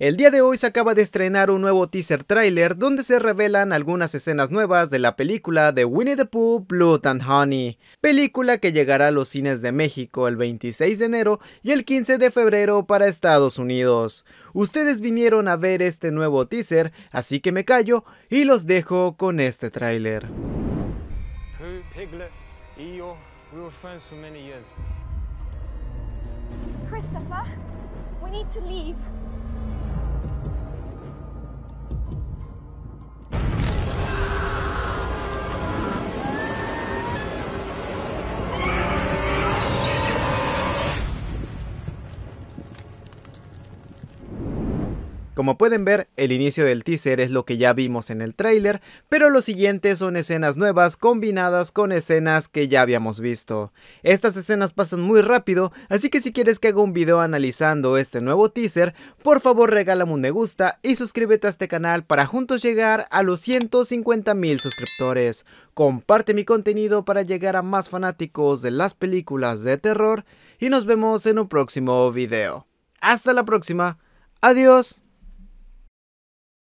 El día de hoy se acaba de estrenar un nuevo teaser trailer donde se revelan algunas escenas nuevas de la película de Winnie the Pooh, Blood and Honey, película que llegará a los cines de México el 26 de enero y el 15 de febrero para Estados Unidos. Ustedes vinieron a ver este nuevo teaser, así que me callo y los dejo con este tráiler. Christopher, we need to Como pueden ver, el inicio del teaser es lo que ya vimos en el tráiler, pero lo siguiente son escenas nuevas combinadas con escenas que ya habíamos visto. Estas escenas pasan muy rápido, así que si quieres que haga un video analizando este nuevo teaser, por favor regálame un me gusta y suscríbete a este canal para juntos llegar a los 150 mil suscriptores. Comparte mi contenido para llegar a más fanáticos de las películas de terror y nos vemos en un próximo video. Hasta la próxima, adiós.